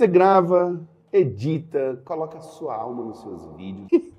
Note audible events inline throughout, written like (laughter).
Você grava, edita, coloca a sua alma nos seus vídeos. (laughs)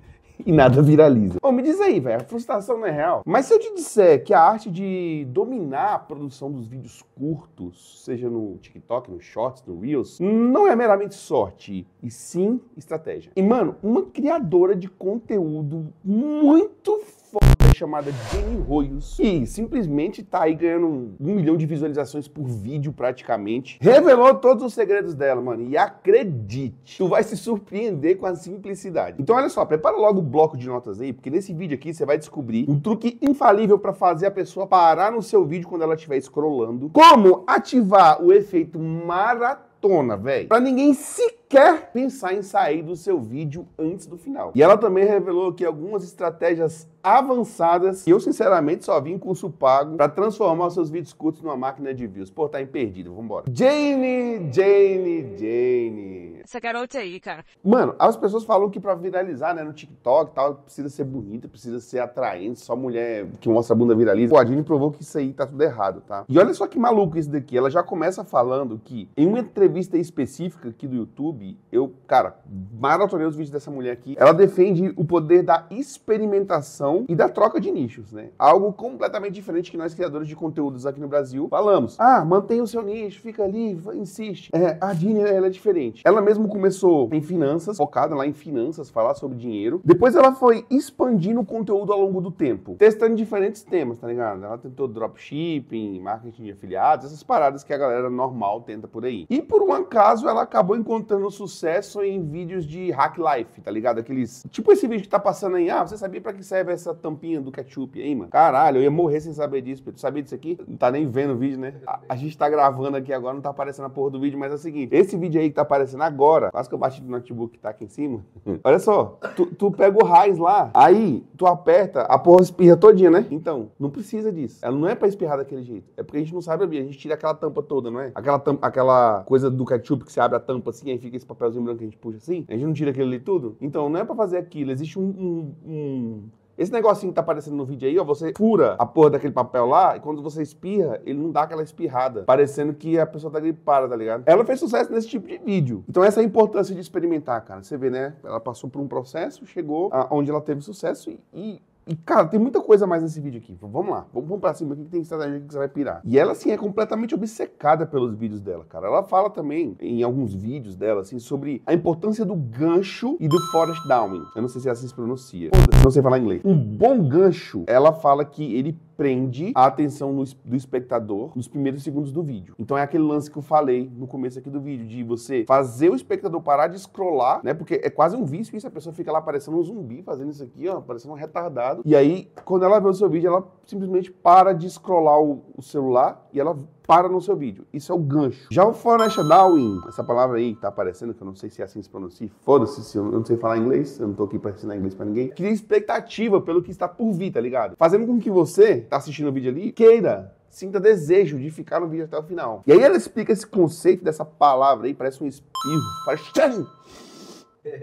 e nada viraliza. Ô, me diz aí, velho, a frustração não é real. Mas se eu te disser que a arte de dominar a produção dos vídeos curtos, seja no TikTok, no Shorts, no Reels, não é meramente sorte, e sim estratégia. E, mano, uma criadora de conteúdo muito foda chamada Jenny Royos, que simplesmente tá aí ganhando um, um milhão de visualizações por vídeo praticamente, revelou todos os segredos dela, mano. E acredite, tu vai se surpreender com a simplicidade. Então olha só, prepara logo o bloco de notas aí, porque nesse vídeo aqui você vai descobrir um truque infalível para fazer a pessoa parar no seu vídeo quando ela estiver scrollando, como ativar o efeito maratona, velho, para ninguém sequer quer pensar em sair do seu vídeo antes do final. E ela também revelou aqui algumas estratégias avançadas que eu sinceramente só vi em curso pago para transformar os seus vídeos curtos numa máquina de views. Pô, tá imperdível, vambora. Jane, Jane, Jane. Essa garota aí, cara. Mano, as pessoas falam que para viralizar, né, no TikTok e tal, precisa ser bonita, precisa ser atraente, só mulher que mostra a bunda viraliza. Pô, a Jane provou que isso aí tá tudo errado, tá? E olha só que maluco isso daqui. Ela já começa falando que em uma entrevista específica aqui do YouTube, YouTube. Eu, cara, maratonei os vídeos dessa mulher aqui. Ela defende o poder da experimentação e da troca de nichos, né? Algo completamente diferente que nós, criadores de conteúdos aqui no Brasil, falamos. Ah, mantém o seu nicho, fica ali, insiste. É, a Dini, ela é diferente. Ela mesmo começou em finanças, focada lá em finanças, falar sobre dinheiro. Depois ela foi expandindo o conteúdo ao longo do tempo, testando diferentes temas, tá ligado? Ela tentou dropshipping, marketing de afiliados, essas paradas que a galera normal tenta por aí. E por um acaso ela acabou encontrando sucesso em vídeos de hack life, tá ligado? Aqueles. Tipo esse vídeo que tá passando aí. Ah, você sabia pra que serve essa tampinha do ketchup aí, mano? Caralho, eu ia morrer sem saber disso. Tu sabia disso aqui? Não tá nem vendo o vídeo, né? A, a, gente tá gravando aqui agora, não tá aparecendo a porra do vídeo, mas é o seguinte: esse vídeo aí que tá aparecendo agora, quase que eu bati do notebook que tá aqui em cima. (laughs) Olha só, tu, tu pega o raiz lá, aí tu aperta, a porra espirra todinha, né? Então, não precisa disso. Ela não é pra espirrar daquele jeito. É porque a gente não sabe abrir. A gente tira aquela tampa toda, não é? Aquela, tampa, aquela coisa do ketchup que você abre a tampa assim, aí fica fica esse papelzinho branco que a gente puxa assim? A gente não tira aquilo ali tudo? Então, não é para fazer aquilo. Existe um, um, um... Esse negocinho que tá aparecendo no vídeo aí, ó, você fura a porra daquele papel lá e quando você espirra, ele não dá aquela espirrada, parecendo que a pessoa tá gripada, tá ligado? Ela fez sucesso nesse tipo de vídeo. Então essa é a importância de experimentar, cara. Você vê, né? Ela passou por um processo, chegou aonde ela teve sucesso e, e e, cara, tem muita coisa mais nesse vídeo aqui. vamos lá, vamos, vamos pra cima, o que tem estratégia que você vai pirar? E ela, assim, é completamente obcecada pelos vídeos dela, cara. Ela fala também, em alguns vídeos dela, assim, sobre a importância do gancho e do forest downing Eu não sei se é assim se pronuncia. Não sei falar inglês. Um bom gancho, ela fala que ele prende a atenção do espectador nos primeiros segundos do vídeo. Então é aquele lance que eu falei no começo aqui do vídeo, de você fazer o espectador parar de scrollar, né? Porque é quase um vício isso, a pessoa fica lá parecendo um zumbi, fazendo isso aqui, ó, parecendo um retardado. E aí, quando ela vê o seu vídeo, ela simplesmente para de scrollar o, o celular e ela para no seu vídeo. Isso é o gancho. Já o financial Darwin, essa palavra aí que tá aparecendo, que eu não sei se é assim que se pronuncia, foda-se se eu não sei falar inglês, eu não tô aqui para ensinar inglês para ninguém, cria expectativa pelo que está por vir, tá ligado? Fazendo com que você, tá assistindo o vídeo ali, queira sinta desejo de ficar no vídeo até o final. E aí ela explica esse conceito dessa palavra aí, parece um espirro, faz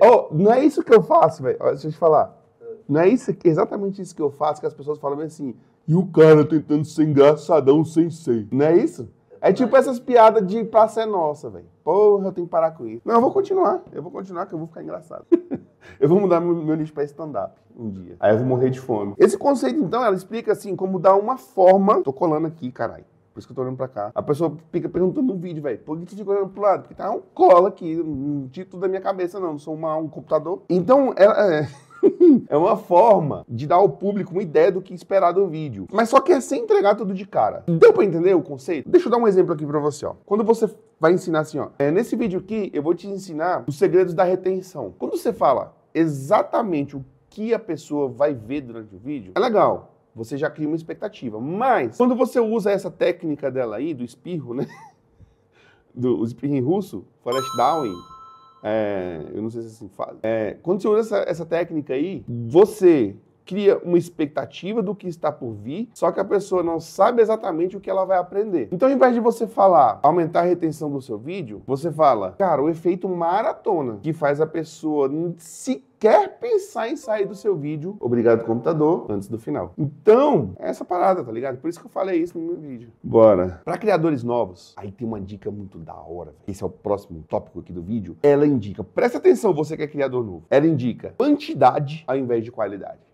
Oh, (laughs) não é isso que eu faço, velho. Deixa eu te falar. Não é isso, exatamente isso que eu faço, que as pessoas falam assim, e o cara tentando ser engraçadão sem ser. Não é isso? É tipo essas piadas de praça é nossa, velho. Porra, eu tenho que parar com isso. Não, eu vou continuar. Eu vou continuar que eu vou ficar engraçado. (laughs) eu vou mudar meu, meu nicho pra stand-up um dia. Aí eu vou morrer de fome. Esse conceito, então, ela explica assim, como dar uma forma. Tô colando aqui, caralho. Por isso que eu tô olhando pra cá. A pessoa fica perguntando no vídeo, velho, por que tu fica olhando pro lado? Porque tá um cola aqui, um título da minha cabeça, não. Não sou uma, um computador. Então, ela. É... (laughs) é uma forma de dar ao público uma ideia do que esperar do vídeo. Mas só que é sem entregar tudo de cara. Deu para entender o conceito? Deixa eu dar um exemplo aqui para você, ó. Quando você vai ensinar assim, ó, é, nesse vídeo aqui eu vou te ensinar os segredos da retenção. Quando você fala exatamente o que a pessoa vai ver durante o vídeo, é legal. Você já cria uma expectativa. Mas quando você usa essa técnica dela aí do espirro, né? (laughs) do espirro russo, forest Downing, é, eu não sei se é assim faz. É, quando você usa essa, essa técnica aí, você cria uma expectativa do que está por vir, só que a pessoa não sabe exatamente o que ela vai aprender. Então, ao invés de você falar aumentar a retenção do seu vídeo, você fala, cara, o efeito maratona que faz a pessoa se quer pensar em sair do seu vídeo, obrigado computador, antes do final. Então, é essa parada, tá ligado? Por isso que eu falei isso no meu vídeo. Bora. Para criadores novos, aí tem uma dica muito da hora. Esse é o próximo tópico aqui do vídeo. Ela indica, presta atenção você que é criador novo. Ela indica quantidade ao invés de qualidade.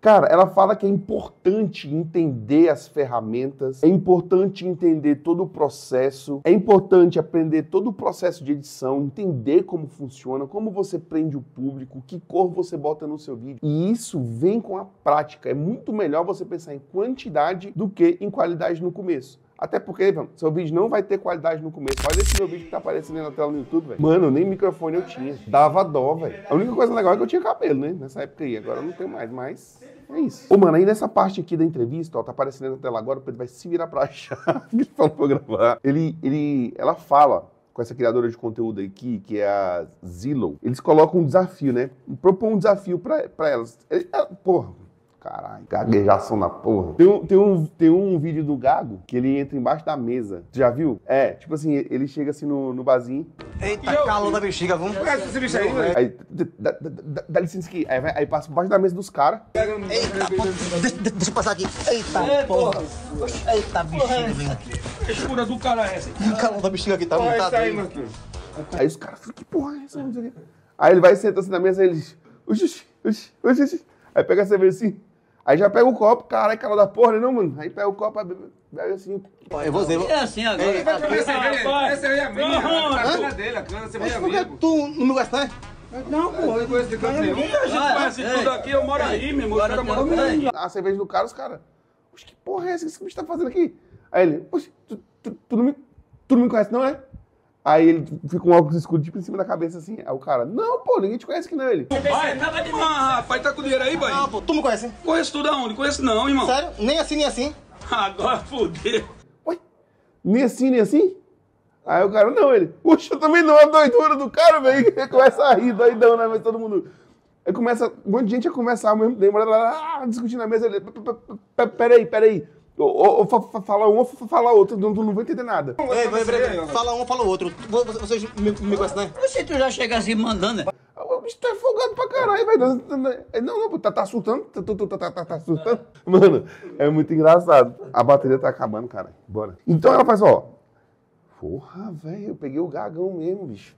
Cara, ela fala que é importante entender as ferramentas, é importante entender todo o processo, é importante aprender todo o processo de edição, entender como funciona, como você prende o público, que cor você bota no seu vídeo. E isso vem com a prática. É muito melhor você pensar em quantidade do que em qualidade no começo. Até porque, seu vídeo não vai ter qualidade no começo. Olha esse meu vídeo que tá aparecendo na tela no YouTube, velho. Mano, nem microfone eu tinha. Dava dó, velho. A única coisa legal é que eu tinha cabelo, né? Nessa época aí. Agora eu não tenho mais, mas é isso. Ô, mano, aí nessa parte aqui da entrevista, ó, tá aparecendo na tela agora, o Pedro vai se virar pra (laughs) achar que falou pra gravar. Ele, ele, ela fala com essa criadora de conteúdo aqui, que é a Zillow, eles colocam um desafio, né? Propõem um desafio pra, pra elas. Ele, ela, porra, Caralho, gaguejação na porra. Tem um, tem, um, tem um vídeo do Gago que ele entra embaixo da mesa. Tu já viu? É, tipo assim, ele chega assim no, no barzinho. Eita, calor da bexiga, vamos pegar esse bicho aí, velho. Aí, dá, licença aqui. Aí, aí passa embaixo da mesa dos caras. Eita, deixa, deixa eu passar aqui. Eita, é, porra. porra. Eita, bexiga, é velho. escura do cara é essa. O calor da bexiga aqui tá porra, montado. Tá aí, aí, aí os caras ficam, que porra é essa? Aí ele vai sentando assim na mesa e eles. Oxi, oxi, oxi, oxi. Aí pega a cerveja assim. Aí já pega o copo, cara, é cara da porra, né, não, mano? Aí pega o copo, bebe assim. É, é vou dizer. É assim agora. É, a cana, rapaz. Essa é a minha. não cana dele, a cana, você vai a minha. Tu não me gosta, né? Não, pô, eu não conheço de canto é nenhum. Muita gente conhece tudo aqui, eu moro aí, meu irmão. Os caras moram mesmo. A cerveja do cara, os caras. Que porra é essa que esse bicho tá fazendo aqui? Aí ele, poxa, não tu não me conhece, não é? Aí ele fica um óculos escuro tipo em cima da cabeça assim. Aí o cara, não, pô, ninguém te conhece que não ele. Pai, nada de Ah, rapaz, tá com dinheiro aí, pai? Ah, pô, tu me conhece? Conheço tudo não onde? Conheço não, irmão. Sério? Nem assim, nem assim. Agora fodeu. Ué? Nem assim, nem assim? Aí o cara, não, ele, puxa, eu também não, a doidura do cara, velho. Começa a rir, doidão, né? Mas todo mundo. Aí começa, um monte de gente a começar ao mesmo lá, discutindo na mesa. Ele, peraí, peraí. Ou, ou, ou fala um ou fala outro, não, não vou entender nada. Ei, vai, vai, fala um, fala outro. Vocês me, me conhecem, né? Você tu já chega assim mandando, né? O bicho tá folgado pra caralho, velho. Não, não, tá, tá surtando, tá, tá, tá, tá, surtando. Mano, é muito engraçado. A bateria tá acabando, cara. Bora. Então ela faz, ó. Porra, velho, eu peguei o gagão mesmo, bicho.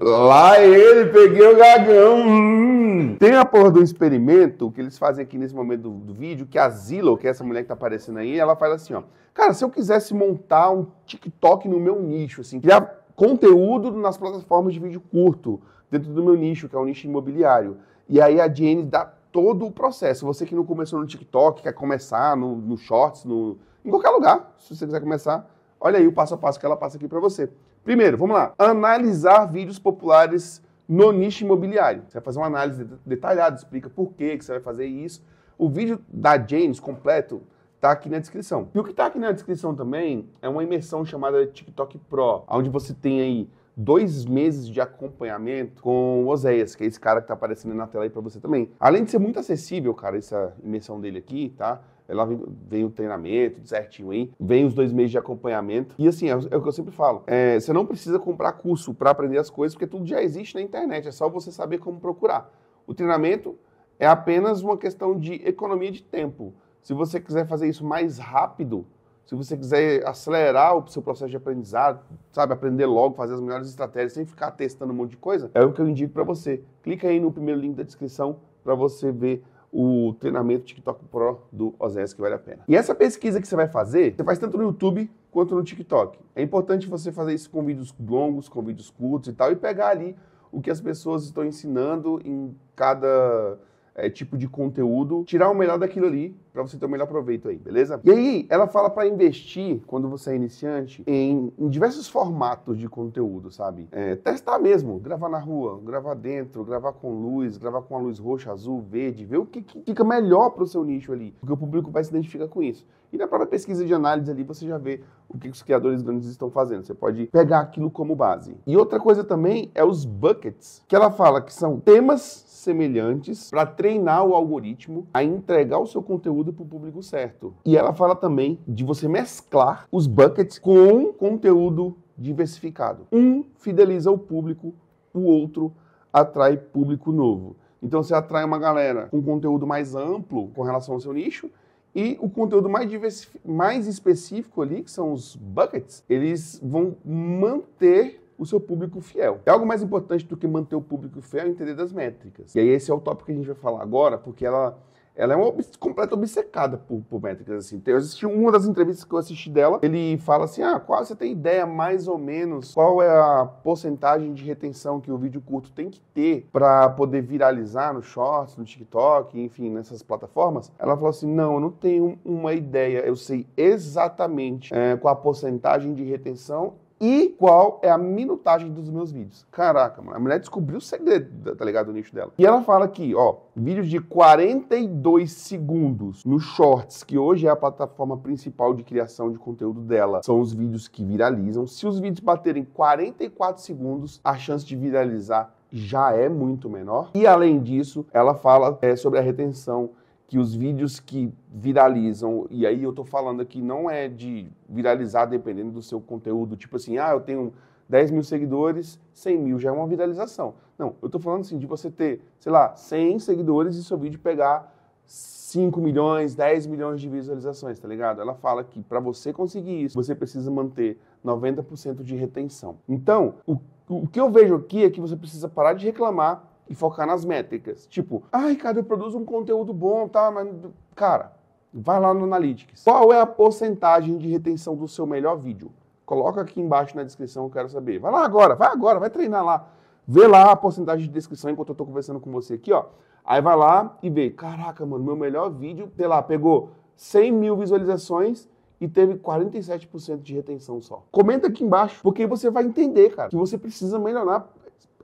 Lá ele, peguei o gagão. Hum. Tem a porra do experimento que eles fazem aqui nesse momento do, do vídeo, que a Zillow, que é essa mulher que tá aparecendo aí, ela faz assim, ó. Cara, se eu quisesse montar um TikTok no meu nicho, assim, criar conteúdo nas plataformas de vídeo curto, dentro do meu nicho, que é o nicho imobiliário. E aí a Jenny dá todo o processo. Você que não começou no TikTok, quer começar no, no Shorts, no, em qualquer lugar, se você quiser começar, olha aí o passo a passo que ela passa aqui para você. Primeiro, vamos lá. Analisar vídeos populares no nicho imobiliário. Você vai fazer uma análise detalhada, explica por que você vai fazer isso. O vídeo da James completo tá aqui na descrição. E o que tá aqui na descrição também é uma imersão chamada TikTok Pro, onde você tem aí dois meses de acompanhamento com o Ozeias, que é esse cara que tá aparecendo na tela aí para você também. Além de ser muito acessível, cara, essa imersão dele aqui, tá? ela vem, vem, o treinamento, certinho, hein? Vem os dois meses de acompanhamento. E assim, é, é o que eu sempre falo: é, você não precisa comprar curso para aprender as coisas, porque tudo já existe na internet, é só você saber como procurar. O treinamento é apenas uma questão de economia de tempo. Se você quiser fazer isso mais rápido, se você quiser acelerar o seu processo de aprendizado, sabe, aprender logo, fazer as melhores estratégias sem ficar testando um monte de coisa, é o que eu indico para você. Clica aí no primeiro link da descrição para você ver o treinamento TikTok Pro do OZS que vale a pena. E essa pesquisa que você vai fazer, você faz tanto no YouTube quanto no TikTok. É importante você fazer isso com vídeos longos, com vídeos curtos e tal, e pegar ali o que as pessoas estão ensinando em cada é, tipo de conteúdo, tirar o melhor daquilo ali para você ter o melhor proveito aí, beleza? E aí, ela fala para investir, quando você é iniciante, em, em diversos formatos de conteúdo, sabe? É, testar mesmo, gravar na rua, gravar dentro, gravar com luz, gravar com a luz roxa, azul, verde, ver o que, que fica melhor para o seu nicho ali, porque o público vai se identificar com isso. E na própria pesquisa de análise ali, você já vê o que os criadores grandes estão fazendo. Você pode pegar aquilo como base. E outra coisa também é os buckets, que ela fala que são temas semelhantes para treinar o algoritmo a entregar o seu conteúdo conteúdo para o público certo. E ela fala também de você mesclar os buckets com conteúdo diversificado. Um fideliza o público, o outro atrai público novo. Então você atrai uma galera com conteúdo mais amplo com relação ao seu nicho e o conteúdo mais, mais específico ali, que são os buckets, eles vão manter o seu público fiel. É algo mais importante do que manter o público fiel é entender das métricas. E aí esse é o tópico que a gente vai falar agora, porque ela ela é uma ob completa obcecada por, por, métricas, assim. Eu assisti uma das entrevistas que eu assisti dela, ele fala assim, ah, qual, você tem ideia mais ou menos qual é a porcentagem de retenção que o vídeo curto tem que ter para poder viralizar no Shorts, no TikTok, enfim, nessas plataformas? Ela falou assim, não, eu não tenho uma ideia, eu sei exatamente é, qual a porcentagem de retenção e qual é a minutagem dos meus vídeos. Caraca, mano, a mulher descobriu o segredo, tá, tá ligado, do nicho dela. E ela fala aqui, ó, vídeos de 42 segundos no Shorts, que hoje é a plataforma principal de criação de conteúdo dela. São os vídeos que viralizam. Se os vídeos baterem 44 segundos, a chance de viralizar já é muito menor. E além disso, ela fala é, sobre a retenção que os vídeos que viralizam, e aí eu estou falando aqui, não é de viralizar dependendo do seu conteúdo, tipo assim, ah, eu tenho 10 mil seguidores, 100 mil já é uma viralização. Não, eu estou falando assim, de você ter, sei lá, 100 seguidores e seu vídeo pegar 5 milhões, 10 milhões de visualizações, tá ligado? Ela fala que para você conseguir isso, você precisa manter 90% de retenção. Então, o, o que eu vejo aqui é que você precisa parar de reclamar e focar nas métricas. Tipo, ah, Ricardo, eu produzo um conteúdo bom, tá? Mas, cara, vai lá no Analytics. Qual é a porcentagem de retenção do seu melhor vídeo? Coloca aqui embaixo na descrição, eu quero saber. Vai lá agora, vai agora, vai treinar lá. Vê lá a porcentagem de descrição enquanto eu tô conversando com você aqui, ó. Aí vai lá e vê, caraca, mano, meu melhor vídeo, sei lá, pegou 100 mil visualizações e teve 47% de retenção só. Comenta aqui embaixo, porque você vai entender, cara, que você precisa melhorar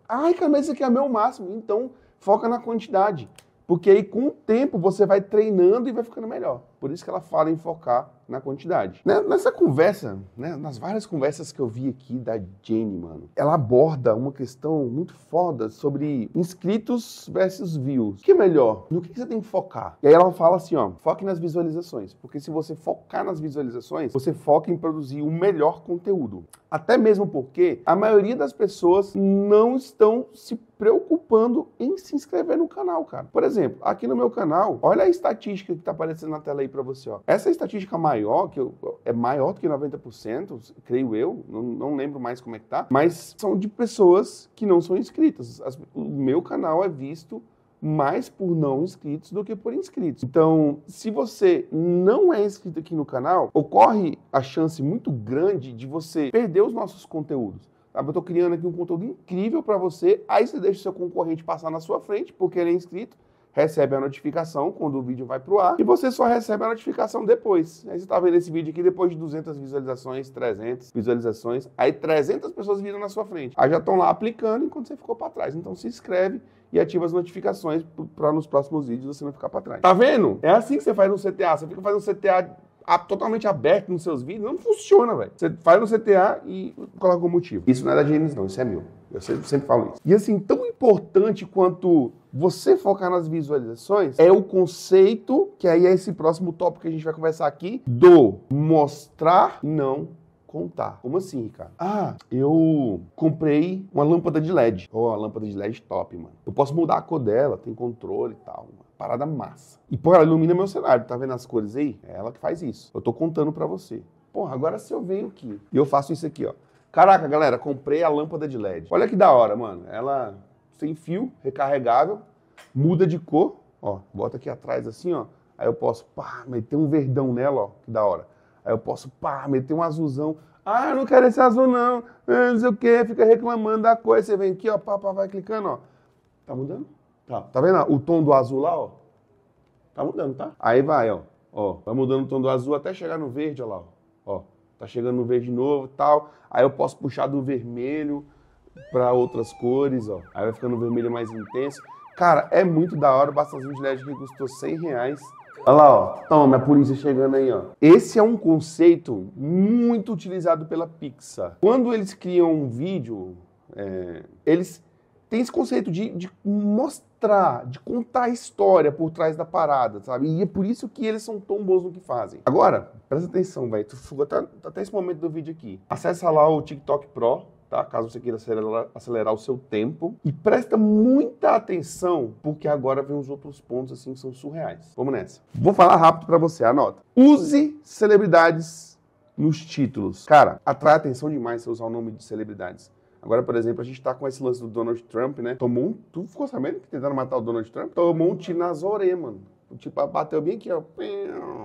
Ai, cara, mas isso aqui é meu máximo. Então, foca na quantidade. Porque aí, com o tempo, você vai treinando e vai ficando melhor. Por isso que ela fala em focar na quantidade. Né? Nessa conversa, né, nas várias conversas que eu vi aqui da Jenny, mano, ela aborda uma questão muito foda sobre inscritos versus views. O que é melhor? No que você tem que focar? E aí ela fala assim, ó, foque nas visualizações, porque se você focar nas visualizações, você foca em produzir o melhor conteúdo. Até mesmo porque a maioria das pessoas não estão se preocupando em se inscrever no canal, cara. Por exemplo, aqui no meu canal, olha a estatística que tá aparecendo na tela aí para você, ó. Essa é estatística mais maior, que eu, é maior do que 90%, creio eu, não, não lembro mais como é que tá, mas são de pessoas que não são inscritas. As, o meu canal é visto mais por não inscritos do que por inscritos. Então, se você não é inscrito aqui no canal, ocorre a chance muito grande de você perder os nossos conteúdos. Eu estou criando aqui um conteúdo incrível para você, aí você deixa o seu concorrente passar na sua frente porque ele é inscrito recebe a notificação quando o vídeo vai para o ar e você só recebe a notificação depois. Aí você está vendo esse vídeo aqui depois de 200 visualizações, 300 visualizações, aí 300 pessoas viram na sua frente. Aí já estão lá aplicando enquanto você ficou para trás. Então se inscreve e ativa as notificações para nos próximos vídeos você não ficar para trás. Tá vendo? É assim que você faz um CTA. Você fica fazendo CTA totalmente aberto nos seus vídeos, não funciona, velho. Você faz no CTA e coloca o motivo. Isso não é da James, não, isso é meu. Eu sempre, sempre falo isso. E assim, tão importante quanto você focar nas visualizações é, é o conceito, que aí é esse próximo tópico que a gente vai conversar aqui, do mostrar, não contar. Como assim, cara? Ah, eu comprei uma lâmpada de LED. Ó, oh, a lâmpada de LED é top, mano. Eu posso mudar a cor dela, tem controle e tal, mano parada massa. E, pô, ela ilumina meu cenário, tá vendo as cores aí? É ela que faz isso. Eu tô contando para você. Porra, agora se eu venho aqui e eu faço isso aqui, ó. Caraca, galera, comprei a lâmpada de LED. Olha que da hora, mano. Ela sem fio, recarregável, muda de cor, ó, bota aqui atrás assim, ó. Aí eu posso, pá, meter um verdão nela, ó, que da hora. Aí eu posso, pá, meter um azulzão. Ah, eu não quero esse azul não, eh, não sei o que, fica reclamando da cor. você vem aqui, ó, pá, pá, vai clicando, ó. Tá mudando? Tá. Tá vendo ó, o tom do azul lá, ó? Tá mudando, tá? Aí vai, ó. Ó, vai mudando o tom do azul até chegar no verde, ó lá, ó. ó tá chegando no verde novo tal. Aí eu posso puxar do vermelho para outras cores, ó. Aí vai ficando vermelho mais intenso. Cara, é muito da hora o bastãozinho de LED que custou 100 reais. Olha lá, ó. Toma, a polícia chegando aí, ó. Esse é um conceito muito utilizado pela Pixar. Quando eles criam um vídeo, é, eles têm esse conceito de, de mostrar, de contar a história por trás da parada, sabe? E é por isso que eles são tão bons no que fazem. Agora, presta atenção, velho. Tu fugiu até, até esse momento do vídeo aqui. Acessa lá o TikTok Pro tá? Caso você queira acelerar, acelerar, o seu tempo. E presta muita atenção, porque agora vem os outros pontos assim que são surreais. Vamos nessa. Vou falar rápido para você, anota. Use celebridades nos títulos. Cara, atrai atenção demais você usar o nome de celebridades. Agora, por exemplo, a gente está com esse lance do Donald Trump, né? Tomou um... Tu ficou sabendo que tentaram matar o Donald Trump? Tomou um tiro nas orelhas, mano. Tipo, bateu bem aqui, ó.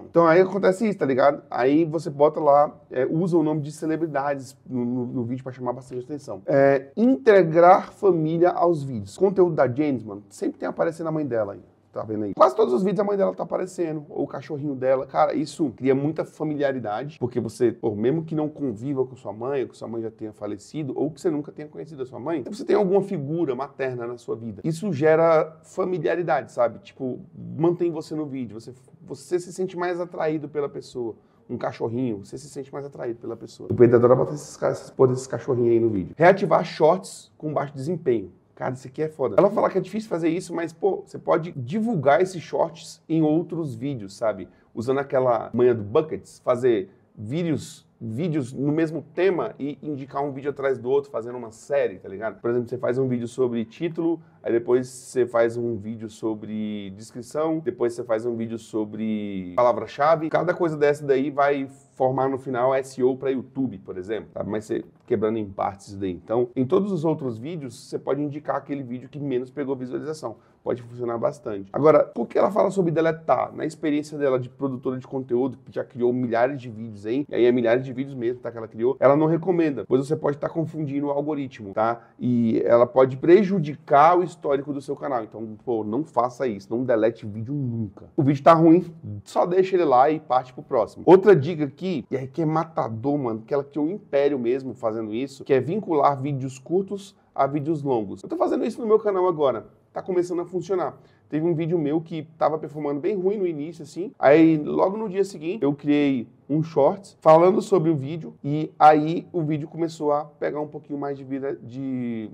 Então aí acontece isso, tá ligado? Aí você bota lá, é, usa o nome de celebridades no, no, no vídeo para chamar bastante atenção. É, integrar família aos vídeos. Conteúdo da James, mano, sempre tem aparecendo a mãe dela aí tá vendo aí. Quase todos os vídeos a mãe dela tá aparecendo, ou o cachorrinho dela. Cara, isso cria muita familiaridade, porque você, pô, mesmo que não conviva com sua mãe, ou que sua mãe já tenha falecido, ou que você nunca tenha conhecido a sua mãe, você tem alguma figura materna na sua vida. Isso gera familiaridade, sabe? Tipo, mantém você no vídeo, você, você se sente mais atraído pela pessoa um cachorrinho, você se sente mais atraído pela pessoa. O Pedro adora botar esses, esses, esses cachorrinhos aí no vídeo. Reativar shorts com baixo desempenho. Cara, isso aqui é foda. Ela fala que é difícil fazer isso, mas, pô, você pode divulgar esses shorts em outros vídeos, sabe? Usando aquela manha do buckets, fazer vídeos vídeos no mesmo tema e indicar um vídeo atrás do outro, fazendo uma série, tá ligado? Por exemplo, você faz um vídeo sobre título, aí depois você faz um vídeo sobre descrição, depois você faz um vídeo sobre palavra-chave. Cada coisa dessa daí vai formar no final SEO para YouTube, por exemplo, tá? mas você quebrando em partes daí. Então, em todos os outros vídeos, você pode indicar aquele vídeo que menos pegou visualização pode funcionar bastante. Agora, por que ela fala sobre deletar? Na experiência dela de produtora de conteúdo, que já criou milhares de vídeos, hein? E aí é milhares de vídeos mesmo, tá? Que ela criou, ela não recomenda, pois você pode estar tá confundindo o algoritmo, tá? E ela pode prejudicar o histórico do seu canal. Então, pô, não faça isso, não delete vídeo nunca. O vídeo tá ruim, só deixa ele lá e parte pro próximo. Outra dica aqui, e aí que é matador, mano, que ela criou um império mesmo fazendo isso, que é vincular vídeos curtos a vídeos longos. Eu tô fazendo isso no meu canal agora tá começando a funcionar. Teve um vídeo meu que estava performando bem ruim no início, assim. Aí, logo no dia seguinte, eu criei um short falando sobre o vídeo. E aí, o vídeo começou a pegar um pouquinho mais de vida de,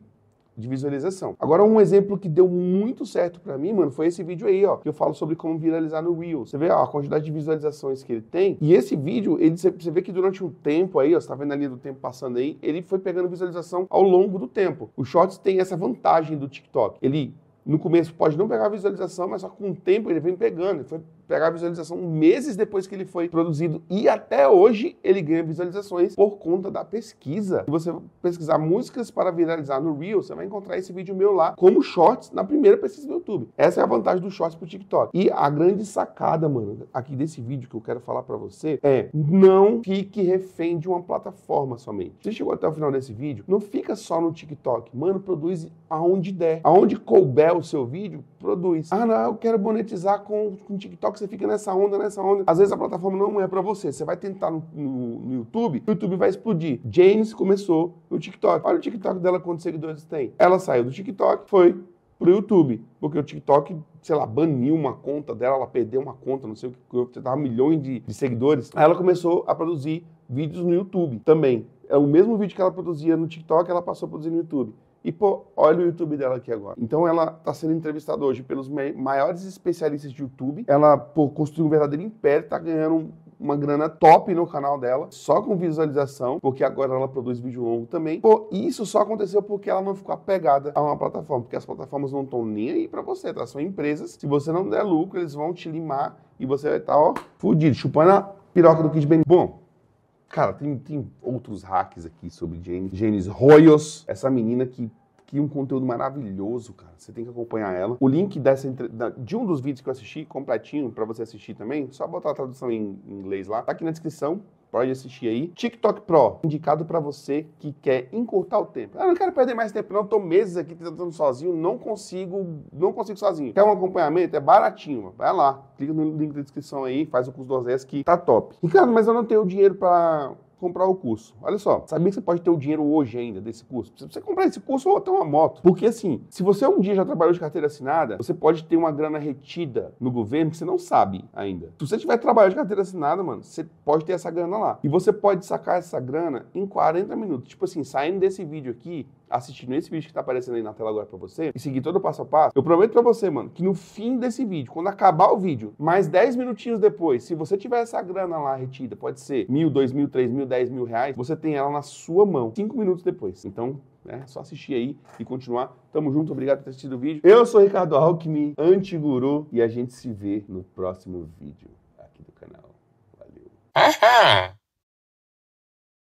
de visualização. Agora, um exemplo que deu muito certo para mim, mano, foi esse vídeo aí, ó, que eu falo sobre como viralizar no Reels. Você vê ó, a quantidade de visualizações que ele tem. E esse vídeo, ele, você vê que durante um tempo aí, ó, você tá vendo ali do tempo passando aí, ele foi pegando visualização ao longo do tempo. O Shorts tem essa vantagem do TikTok. Ele no começo pode não pegar a visualização, mas só com o tempo ele vem pegando. Ele foi pegar visualização meses depois que ele foi produzido e até hoje ele ganha visualizações por conta da pesquisa. Se você pesquisar músicas para viralizar no reel, você vai encontrar esse vídeo meu lá como shorts na primeira pesquisa do YouTube. Essa é a vantagem do shorts pro TikTok. E a grande sacada, mano, aqui desse vídeo que eu quero falar para você é não fique refém de uma plataforma somente. Você chegou até o final desse vídeo, não fica só no TikTok. Mano, produz aonde der. Aonde couber o seu vídeo, produz. Ah, não, eu quero monetizar com, o TikTok, você fica nessa onda, nessa onda. Às vezes a plataforma não é para você. Você vai tentar no, no, no, YouTube, o YouTube vai explodir. James começou no TikTok. Olha o TikTok dela, quantos seguidores tem. Ela saiu do TikTok, foi pro YouTube, porque o TikTok, sei lá, baniu uma conta dela, ela perdeu uma conta, não sei o que, você tava milhões de, de seguidores. Aí ela começou a produzir vídeos no YouTube também. É o mesmo vídeo que ela produzia no TikTok, ela passou a produzir no YouTube. E, pô, olha o YouTube dela aqui agora. Então, ela está sendo entrevistada hoje pelos maiores especialistas de YouTube. Ela, pô, construiu um verdadeiro império, está ganhando uma grana top no canal dela, só com visualização, porque agora ela produz vídeo longo também. Pô, isso só aconteceu porque ela não ficou apegada a uma plataforma, porque as plataformas não estão nem aí para você, tá? São empresas. Se você não der lucro, eles vão te limar e você vai estar, tá, ó, fudido, chupando a piroca do Kid Ben. Bom, Cara, tem, tem outros hacks aqui sobre Jane, Janis Royos, essa menina que que um conteúdo maravilhoso, cara. Você tem que acompanhar ela. O link dessa, de um dos vídeos que eu assisti, completinho, para você assistir também, só botar a tradução em inglês lá, tá aqui na descrição. Pode assistir aí. TikTok Pro, indicado para você que quer encurtar o tempo. Ah, não quero perder mais tempo, não. Tô meses aqui tentando sozinho, não consigo, não consigo sozinho. Quer um acompanhamento? É baratinho, vai lá. Clica no link da descrição aí, faz o curso do ex que tá top. Ricardo, mas eu não tenho dinheiro para comprar o curso. Olha só, sabia que você pode ter o dinheiro hoje ainda desse curso? Precisa você comprar esse curso ou até uma moto. Porque assim, se você um dia já trabalhou de carteira assinada, você pode ter uma grana retida no governo que você não sabe ainda. Se você tiver trabalhado de carteira assinada, mano, você pode ter essa grana lá. E você pode sacar essa grana em 40 minutos. Tipo assim, saindo desse vídeo aqui, assistindo esse vídeo que tá aparecendo aí na tela agora para você e seguir todo o passo a passo, eu prometo para você, mano, que no fim desse vídeo, quando acabar o vídeo, mais 10 minutinhos depois, se você tiver essa grana lá retida, pode ser mil, dois mil, três mil, 10 mil reais, você tem ela na sua mão, cinco minutos depois. Então, é só assistir aí e continuar. Tamo junto, obrigado por ter assistido o vídeo. Eu sou Ricardo Alckmin, antiguru, e a gente se vê no próximo vídeo aqui do canal. Valeu.